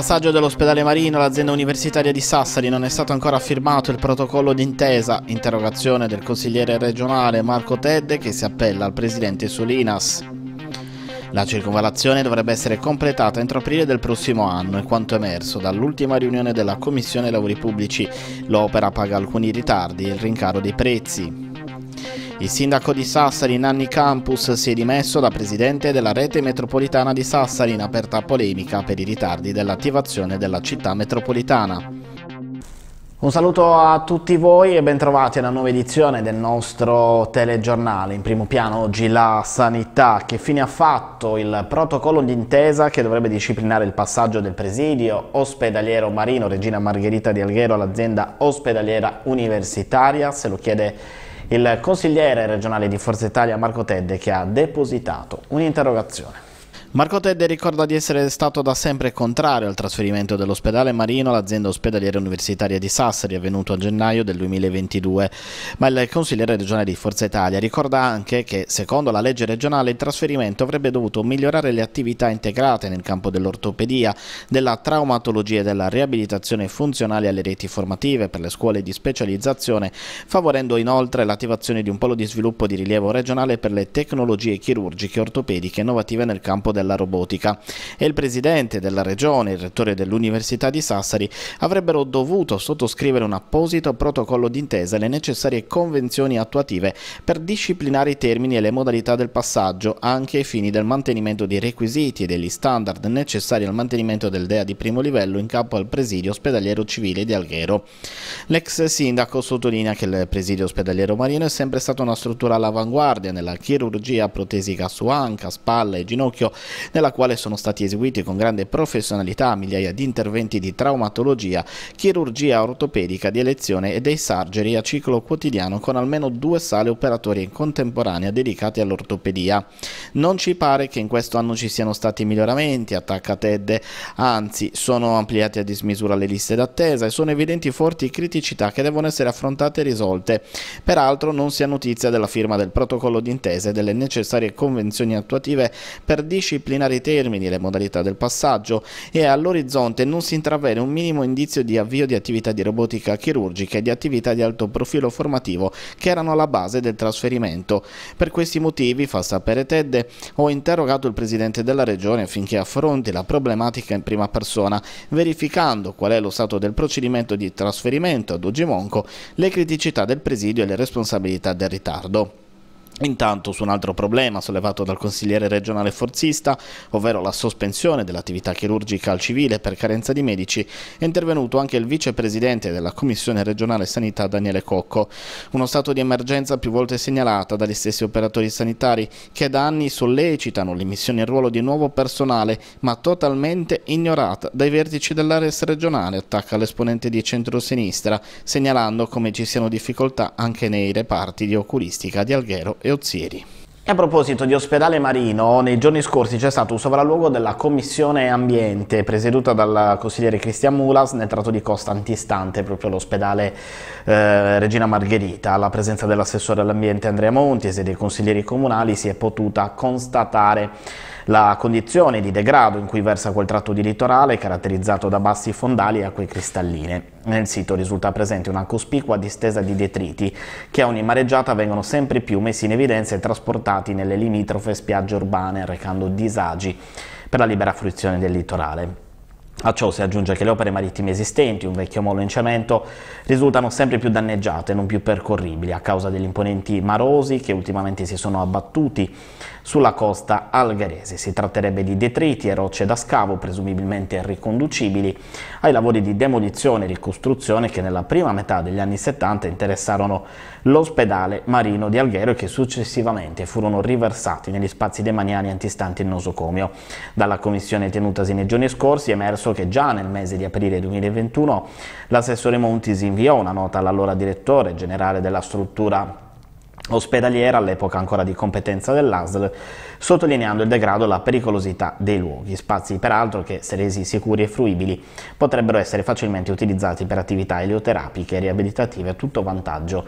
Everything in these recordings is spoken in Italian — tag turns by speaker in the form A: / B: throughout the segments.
A: passaggio dell'ospedale Marino all'azienda universitaria di Sassari non è stato ancora firmato il protocollo d'intesa, interrogazione del consigliere regionale Marco Tedde che si appella al presidente Solinas. La circonvalazione dovrebbe essere completata entro aprile del prossimo anno, è quanto emerso dall'ultima riunione della Commissione Lavori Pubblici. L'opera paga alcuni ritardi e il rincaro dei prezzi. Il sindaco di Sassari Nanni Campus si è dimesso da presidente della rete metropolitana di Sassari in aperta polemica per i ritardi dell'attivazione della città metropolitana. Un saluto a tutti voi e bentrovati alla nuova edizione del nostro telegiornale. In primo piano oggi la sanità. Che fine ha fatto il protocollo d'intesa che dovrebbe disciplinare il passaggio del presidio ospedaliero marino Regina Margherita di Alghero all'azienda ospedaliera universitaria? Se lo chiede il consigliere regionale di Forza Italia Marco Tedde che ha depositato un'interrogazione. Marco Tedde ricorda di essere stato da sempre contrario al trasferimento dell'ospedale marino all'azienda ospedaliera universitaria di Sassari avvenuto a gennaio del 2022, ma il consigliere regionale di Forza Italia ricorda anche che secondo la legge regionale il trasferimento avrebbe dovuto migliorare le attività integrate nel campo dell'ortopedia, della traumatologia e della riabilitazione funzionale alle reti formative per le scuole di specializzazione, favorendo inoltre l'attivazione di un polo di sviluppo di rilievo regionale per le tecnologie chirurgiche ortopediche innovative nel campo della della robotica e il presidente della regione, il rettore dell'Università di Sassari, avrebbero dovuto sottoscrivere un apposito protocollo d'intesa e le necessarie convenzioni attuative per disciplinare i termini e le modalità del passaggio anche ai fini del mantenimento dei requisiti e degli standard necessari al mantenimento del DEA di primo livello in capo al presidio ospedaliero civile di Alghero. L'ex sindaco sottolinea che il presidio ospedaliero marino è sempre stata una struttura all'avanguardia nella chirurgia protesica su anca, spalla e ginocchio nella quale sono stati eseguiti con grande professionalità migliaia di interventi di traumatologia, chirurgia ortopedica di elezione e dei sargeri a ciclo quotidiano con almeno due sale operatorie in contemporanea dedicate all'ortopedia. Non ci pare che in questo anno ci siano stati miglioramenti, attacca Ted, anzi sono ampliate a dismisura le liste d'attesa e sono evidenti forti criticità che devono essere affrontate e risolte. Peraltro non si ha notizia della firma del protocollo d'intesa e delle necessarie convenzioni attuative per disciplinare disciplinare i termini e le modalità del passaggio e all'orizzonte non si intravede un minimo indizio di avvio di attività di robotica chirurgica e di attività di alto profilo formativo che erano alla base del trasferimento. Per questi motivi, fa sapere Tedde, ho interrogato il Presidente della Regione affinché affronti la problematica in prima persona, verificando qual è lo stato del procedimento di trasferimento ad Ogimonco, le criticità del presidio e le responsabilità del ritardo. Intanto su un altro problema sollevato dal consigliere regionale forzista, ovvero la sospensione dell'attività chirurgica al civile per carenza di medici, è intervenuto anche il vicepresidente della Commissione regionale sanità Daniele Cocco. Uno stato di emergenza più volte segnalata dagli stessi operatori sanitari che da anni sollecitano l'immissione in ruolo di nuovo personale ma totalmente ignorata dai vertici dell'Ares regionale, attacca l'esponente di centrosinistra, segnalando come ci siano difficoltà anche nei reparti di oculistica di Alghero e Ozieri. A proposito di ospedale marino, nei giorni scorsi c'è stato un sopralluogo della Commissione Ambiente presieduta dal consigliere Cristian Mulas nel tratto di costa antistante proprio all'ospedale eh, Regina Margherita. Alla presenza dell'assessore all'ambiente Andrea Monti e dei consiglieri comunali si è potuta constatare la condizione di degrado in cui versa quel tratto di litorale è caratterizzato da bassi fondali e acque cristalline. Nel sito risulta presente una cospicua distesa di detriti che a ogni mareggiata vengono sempre più messi in evidenza e trasportati nelle limitrofe spiagge urbane, recando disagi per la libera fruizione del litorale. A ciò si aggiunge che le opere marittime esistenti, un vecchio molo in cemento, risultano sempre più danneggiate e non più percorribili a causa degli imponenti marosi che ultimamente si sono abbattuti sulla costa algarese. Si tratterebbe di detriti e rocce da scavo presumibilmente riconducibili ai lavori di demolizione e ricostruzione che nella prima metà degli anni 70 interessarono l'ospedale marino di Alghero e che successivamente furono riversati negli spazi demaniali antistanti il nosocomio. Dalla commissione tenutasi nei giorni scorsi è emerso che già nel mese di aprile 2021 l'assessore Monti si inviò una nota all'allora direttore generale della struttura ospedaliera, all'epoca ancora di competenza dell'ASL, sottolineando il degrado e la pericolosità dei luoghi, spazi peraltro che, se resi sicuri e fruibili, potrebbero essere facilmente utilizzati per attività elioterapiche, e riabilitative, a tutto vantaggio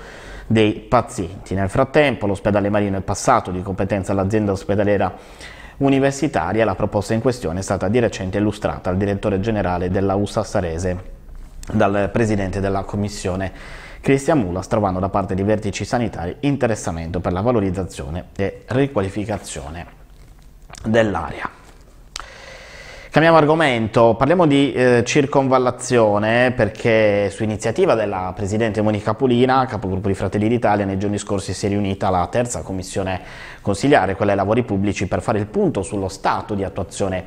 A: dei pazienti. Nel frattempo l'ospedale marino è passato di competenza all'azienda ospedaliera universitaria, la proposta in questione è stata di recente illustrata al direttore generale della USA Sarese dal presidente della commissione Cristian Mulas trovando da parte dei vertici sanitari interessamento per la valorizzazione e riqualificazione dell'area. Cambiamo argomento, parliamo di eh, circonvallazione perché su iniziativa della Presidente Monica Pulina, capogruppo di Fratelli d'Italia, nei giorni scorsi si è riunita la terza commissione consigliare, quella ai lavori pubblici, per fare il punto sullo stato di attuazione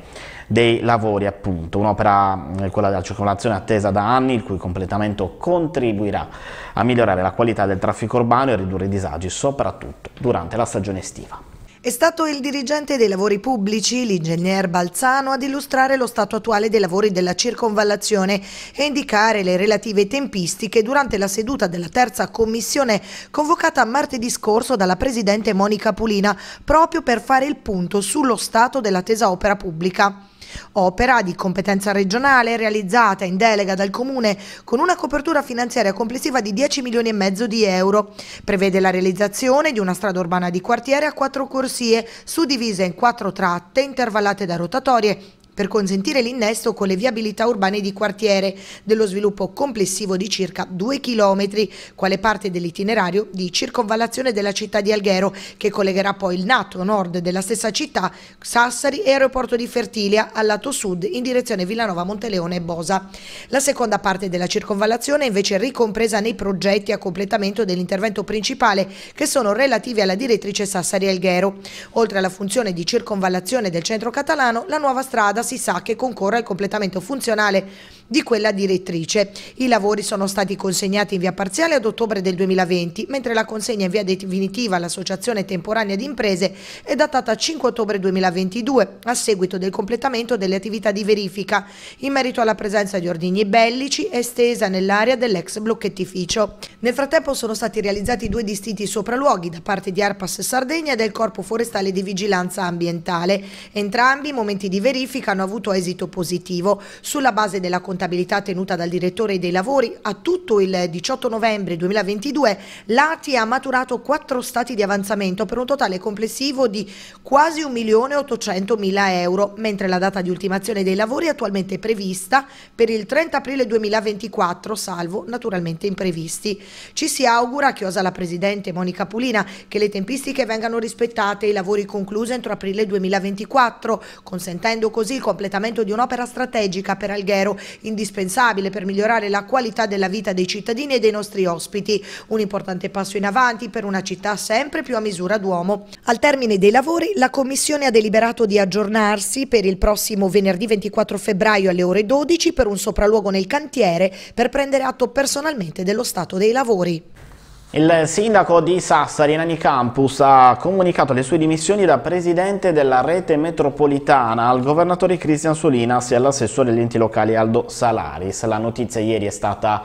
A: dei lavori, appunto, un'opera, eh, quella della circolazione attesa da anni, il cui completamento contribuirà a migliorare la qualità del traffico urbano e a ridurre i disagi, soprattutto durante la stagione estiva.
B: È stato il dirigente dei lavori pubblici, l'ingegner Balzano, ad illustrare lo stato attuale dei lavori della circonvallazione e indicare le relative tempistiche durante la seduta della terza commissione convocata martedì scorso dalla presidente Monica Pulina proprio per fare il punto sullo stato dell'attesa opera pubblica. Opera di competenza regionale realizzata in delega dal Comune con una copertura finanziaria complessiva di 10 milioni e mezzo di euro. Prevede la realizzazione di una strada urbana di quartiere a quattro corsie, suddivisa in quattro tratte intervallate da rotatorie per consentire l'innesto con le viabilità urbane di quartiere, dello sviluppo complessivo di circa 2 km, quale parte dell'itinerario di circonvallazione della città di Alghero, che collegherà poi il nato nord della stessa città, Sassari e aeroporto di Fertilia, al lato sud in direzione Villanova, Monteleone e Bosa. La seconda parte della circonvallazione è invece ricompresa nei progetti a completamento dell'intervento principale, che sono relativi alla direttrice Sassari-Alghero. Oltre alla funzione di circonvallazione del centro catalano, la nuova strada si sa che concorre al completamento funzionale di quella direttrice. I lavori sono stati consegnati in via parziale ad ottobre del 2020, mentre la consegna in via definitiva all'Associazione Temporanea di Imprese è datata 5 ottobre 2022, a seguito del completamento delle attività di verifica in merito alla presenza di ordigni bellici estesa nell'area dell'ex blocchettificio. Nel frattempo sono stati realizzati due distinti sopralluoghi da parte di Arpas Sardegna e del Corpo Forestale di Vigilanza Ambientale. Entrambi i momenti di verifica hanno avuto esito positivo sulla base della contabilità contabilità tenuta dal direttore dei lavori, a tutto il 18 novembre 2022 l'ATI ha maturato quattro stati di avanzamento per un totale complessivo di quasi 1.800.000 euro, mentre la data di ultimazione dei lavori è attualmente prevista per il 30 aprile 2024, salvo naturalmente imprevisti. Ci si augura, chiosa la Presidente Monica Pulina, che le tempistiche vengano rispettate e i lavori conclusi entro aprile 2024, consentendo così il completamento di un'opera strategica per Alghero, in indispensabile per migliorare la qualità della vita dei cittadini e dei nostri ospiti, un importante passo in avanti per una città sempre più a misura d'uomo. Al termine dei lavori la Commissione ha deliberato di aggiornarsi per il prossimo venerdì 24 febbraio alle ore 12 per un sopralluogo nel cantiere per prendere atto personalmente dello stato dei lavori.
A: Il sindaco di Sassari, Nani Campus, ha comunicato le sue dimissioni da presidente della rete metropolitana al governatore Cristian Solinas e all'assessore degli enti locali Aldo Salaris. La notizia ieri è stata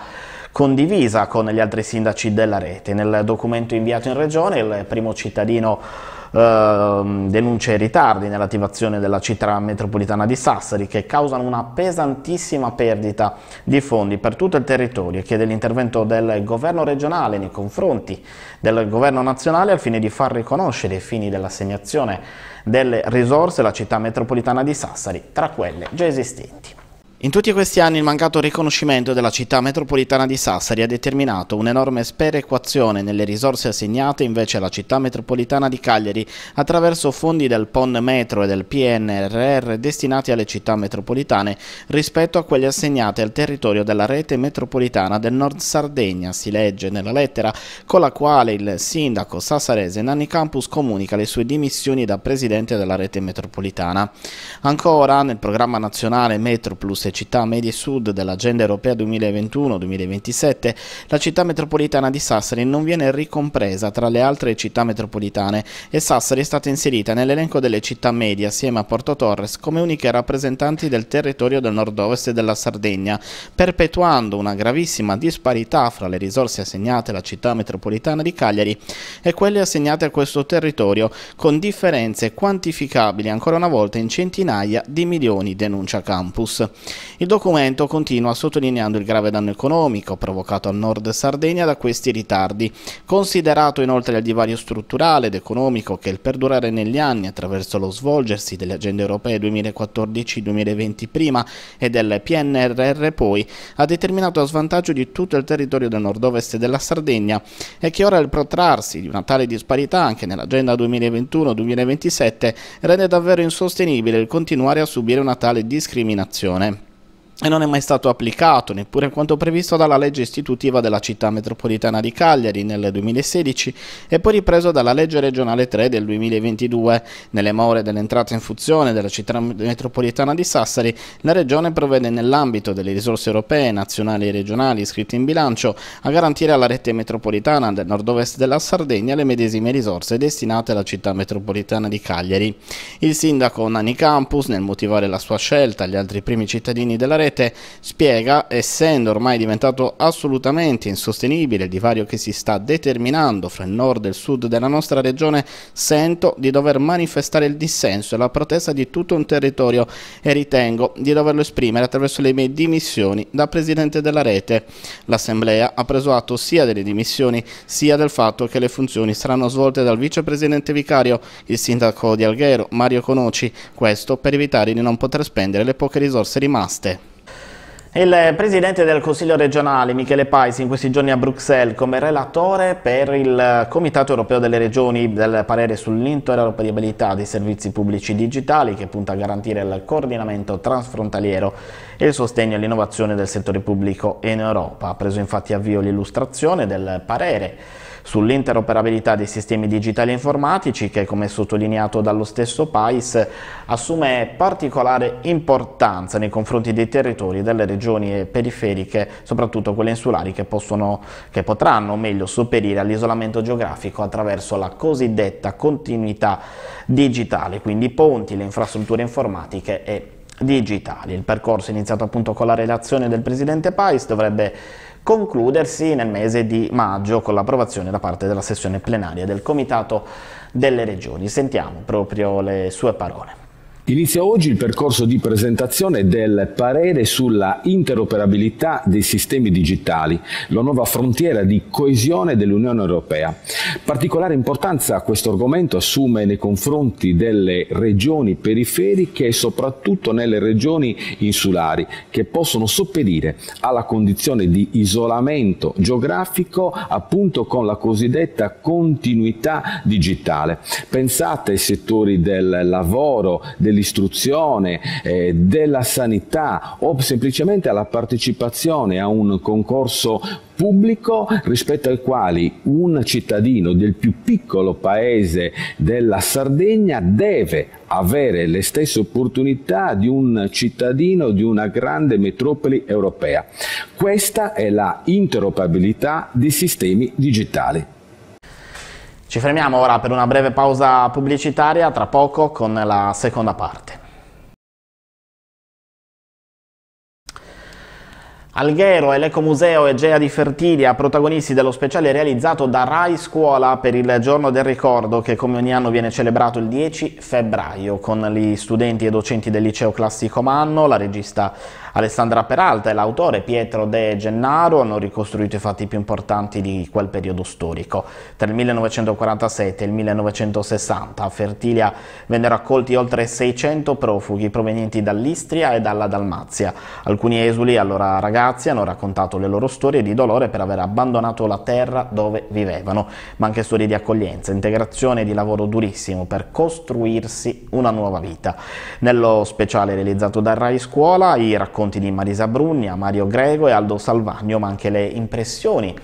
A: condivisa con gli altri sindaci della rete. Nel documento inviato in regione, il primo cittadino Ehm, denunce i ritardi nell'attivazione della città metropolitana di Sassari che causano una pesantissima perdita di fondi per tutto il territorio e chiede l'intervento del governo regionale nei confronti del governo nazionale al fine di far riconoscere i fini dell'assegnazione delle risorse alla città metropolitana di Sassari tra quelle già esistenti. In tutti questi anni il mancato riconoscimento della città metropolitana di Sassari ha determinato un'enorme sperequazione nelle risorse assegnate invece alla città metropolitana di Cagliari attraverso fondi del PON Metro e del PNRR destinati alle città metropolitane rispetto a quelli assegnati al territorio della rete metropolitana del Nord Sardegna, si legge nella lettera con la quale il sindaco sassarese Nanni Campus comunica le sue dimissioni da presidente della rete metropolitana. Ancora nel programma nazionale Metro Plus diverse città medie sud dell'Agenda Europea 2021-2027, la città metropolitana di Sassari non viene ricompresa tra le altre città metropolitane e Sassari è stata inserita nell'elenco delle città medie assieme a Porto Torres come uniche rappresentanti del territorio del nord-ovest della Sardegna, perpetuando una gravissima disparità fra le risorse assegnate alla città metropolitana di Cagliari e quelle assegnate a questo territorio, con differenze quantificabili ancora una volta in centinaia di milioni, denuncia Campus. Il documento continua sottolineando il grave danno economico provocato al nord Sardegna da questi ritardi, considerato inoltre il divario strutturale ed economico che il perdurare negli anni attraverso lo svolgersi delle agende europee 2014-2020 prima e del PNRR poi ha determinato a svantaggio di tutto il territorio del nord-ovest della Sardegna e che ora il protrarsi di una tale disparità anche nell'agenda 2021-2027 rende davvero insostenibile il continuare a subire una tale discriminazione e non è mai stato applicato, neppure quanto previsto dalla legge istitutiva della città metropolitana di Cagliari nel 2016 e poi ripreso dalla legge regionale 3 del 2022. Nelle more dell'entrata in funzione della città metropolitana di Sassari, la regione provvede nell'ambito delle risorse europee, nazionali e regionali iscritte in bilancio a garantire alla rete metropolitana del nord-ovest della Sardegna le medesime risorse destinate alla città metropolitana di Cagliari. Il sindaco Nani Campus, nel motivare la sua scelta agli altri primi cittadini della rete, rete, spiega, essendo ormai diventato assolutamente insostenibile il divario che si sta determinando fra il nord e il sud della nostra regione, sento di dover manifestare il dissenso e la protesta di tutto un territorio e ritengo di doverlo esprimere attraverso le mie dimissioni da presidente della rete. L'assemblea ha preso atto sia delle dimissioni sia del fatto che le funzioni saranno svolte dal vicepresidente vicario, il sindaco di Alghero, Mario Conoci, questo per evitare di non poter spendere le poche risorse rimaste. Il presidente del Consiglio regionale Michele Paisi in questi giorni a Bruxelles come relatore per il Comitato europeo delle regioni del parere sull'interoperabilità dei servizi pubblici digitali che punta a garantire il coordinamento transfrontaliero e il sostegno all'innovazione del settore pubblico in Europa. Ha preso infatti avvio l'illustrazione del parere sull'interoperabilità dei sistemi digitali informatici che, come sottolineato dallo stesso PAIS, assume particolare importanza nei confronti dei territori delle regioni periferiche, soprattutto quelle insulari che, possono, che potranno meglio sopperire all'isolamento geografico attraverso la cosiddetta continuità digitale, quindi i ponti, le infrastrutture informatiche e digitali. Il percorso iniziato appunto con la relazione del Presidente Pais dovrebbe concludersi nel mese di maggio con l'approvazione da parte della sessione plenaria del Comitato delle Regioni. Sentiamo proprio le sue parole. Inizia oggi il percorso di presentazione del parere sulla interoperabilità dei sistemi digitali, la nuova frontiera di coesione dell'Unione Europea. Particolare importanza questo argomento assume nei confronti delle regioni periferiche e soprattutto nelle regioni insulari che possono sopperire alla condizione di isolamento geografico appunto con la cosiddetta continuità digitale. Pensate ai settori del lavoro, del dell'istruzione, eh, della sanità o semplicemente alla partecipazione a un concorso pubblico rispetto al quale un cittadino del più piccolo paese della Sardegna deve avere le stesse opportunità di un cittadino di una grande metropoli europea. Questa è la interoperabilità di sistemi digitali. Ci fermiamo ora per una breve pausa pubblicitaria, tra poco con la seconda parte. Alghero e Gea di Fertilia, protagonisti dello speciale realizzato da Rai Scuola per il Giorno del Ricordo che come ogni anno viene celebrato il 10 febbraio con gli studenti e docenti del liceo classico Manno, la regista Alessandra Peralta e l'autore Pietro De Gennaro hanno ricostruito i fatti più importanti di quel periodo storico. Tra il 1947 e il 1960 a Fertilia vennero accolti oltre 600 profughi provenienti dall'Istria e dalla Dalmazia. Alcuni esuli, allora ragazzi, hanno raccontato le loro storie di dolore per aver abbandonato la terra dove vivevano, ma anche storie di accoglienza, integrazione e di lavoro durissimo per costruirsi una nuova vita. Nello speciale realizzato da Rai Scuola, i racconti racconti di Marisa Brugna, Mario Grego e Aldo Salvagno, ma anche le impressioni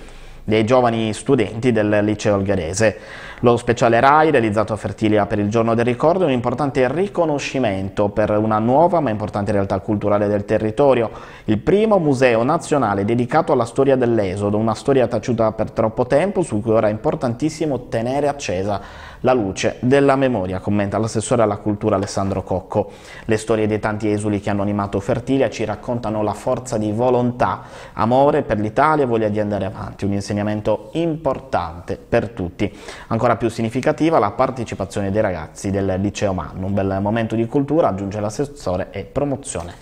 A: dei giovani studenti del liceo algherese. Lo speciale RAI, realizzato a Fertilia per il giorno del ricordo, è un importante riconoscimento per una nuova ma importante realtà culturale del territorio, il primo museo nazionale dedicato alla storia dell'esodo, una storia taciuta per troppo tempo su cui ora è importantissimo tenere accesa la luce della memoria, commenta l'assessore alla cultura Alessandro Cocco. Le storie dei tanti esuli che hanno animato Fertilia ci raccontano la forza di volontà, amore per l'Italia e voglia di andare avanti, un insegnamento importante per tutti. Ancora ancora più significativa la partecipazione dei ragazzi del liceo Manno, un bel momento di cultura, aggiunge l'assessore e promozione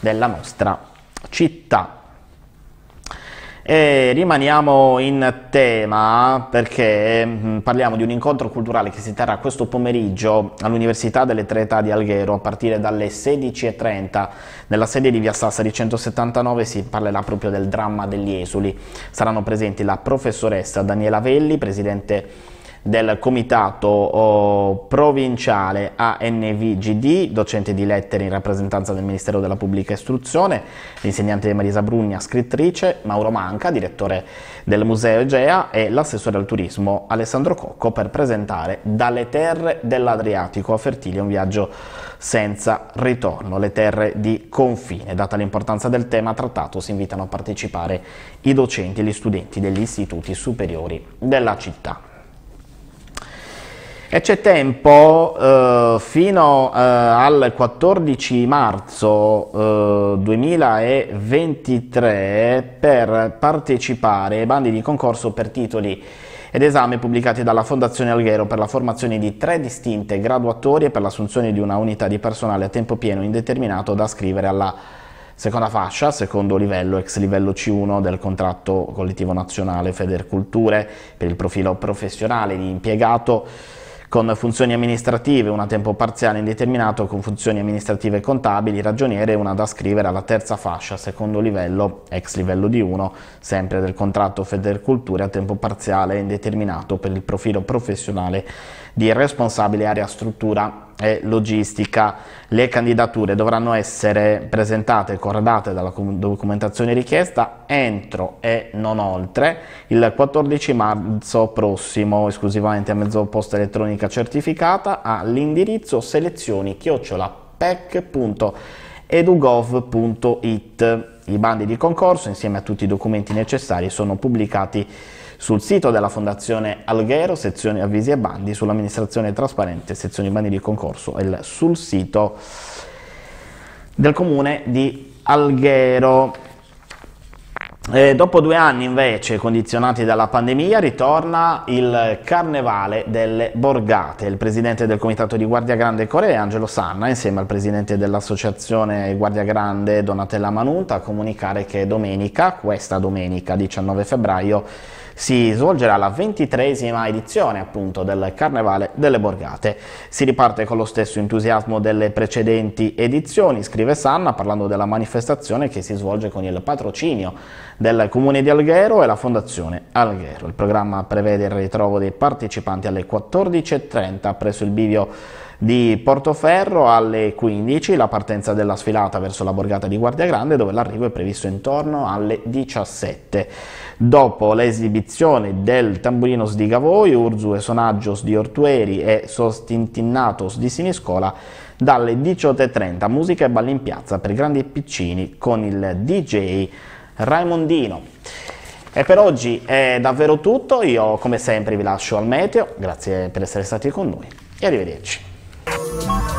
A: della nostra città. E rimaniamo in tema perché mm, parliamo di un incontro culturale che si terrà questo pomeriggio all'Università delle Tre Età di Alghero a partire dalle 16.30. Nella sede di Via Sassari 179 si parlerà proprio del dramma degli esuli. Saranno presenti la professoressa Daniela Velli, presidente del comitato oh, provinciale ANVGD, docente di lettere in rappresentanza del Ministero della Pubblica Istruzione, l'insegnante Marisa Brugna, scrittrice, Mauro Manca, direttore del Museo Egea e l'assessore al turismo Alessandro Cocco per presentare Dalle terre dell'Adriatico a Fertile un viaggio senza ritorno, le terre di confine. Data l'importanza del tema trattato si invitano a partecipare i docenti e gli studenti degli istituti superiori della città. E c'è tempo eh, fino eh, al 14 marzo eh, 2023 per partecipare ai bandi di concorso per titoli ed esame pubblicati dalla Fondazione Alghero per la formazione di tre distinte graduatorie per l'assunzione di una unità di personale a tempo pieno indeterminato da scrivere alla seconda fascia, secondo livello, ex livello C1 del contratto collettivo nazionale Federculture per il profilo professionale di impiegato con funzioni amministrative, una a tempo parziale indeterminato con funzioni amministrative e contabili, ragioniere e una da scrivere alla terza fascia, secondo livello, ex livello di 1, sempre del contratto Federculture a tempo parziale indeterminato per il profilo professionale di responsabile area struttura e logistica. Le candidature dovranno essere presentate e corredate dalla documentazione richiesta entro e non oltre il 14 marzo prossimo, esclusivamente a mezzo posta elettronica certificata, all'indirizzo selezioni chiocciolapec.edugov.it. I bandi di concorso, insieme a tutti i documenti necessari, sono pubblicati sul sito della Fondazione Alghero, sezione avvisi e bandi, sull'amministrazione trasparente, sezione bandi di concorso e sul sito del comune di Alghero. E dopo due anni invece, condizionati dalla pandemia, ritorna il Carnevale delle Borgate. Il presidente del comitato di Guardia Grande Corea, Angelo Sanna, insieme al presidente dell'associazione Guardia Grande, Donatella Manunta, a comunicare che domenica, questa domenica 19 febbraio, si svolgerà la ventitresima edizione appunto del Carnevale delle Borgate. Si riparte con lo stesso entusiasmo delle precedenti edizioni, scrive Sanna parlando della manifestazione che si svolge con il patrocinio del Comune di Alghero e la Fondazione Alghero. Il programma prevede il ritrovo dei partecipanti alle 14.30 presso il bivio di Portoferro alle 15 la partenza della sfilata verso la borgata di Guardia Grande dove l'arrivo è previsto intorno alle 17. Dopo l'esibizione del Tamburinos di Gavoi, Urzu e Sonagios di Ortueri e Sostintinnatos di Siniscola dalle 18.30 musica e balli in piazza per grandi e piccini con il DJ Raimondino. E per oggi è davvero tutto, io come sempre vi lascio al meteo, grazie per essere stati con noi e arrivederci. Bye.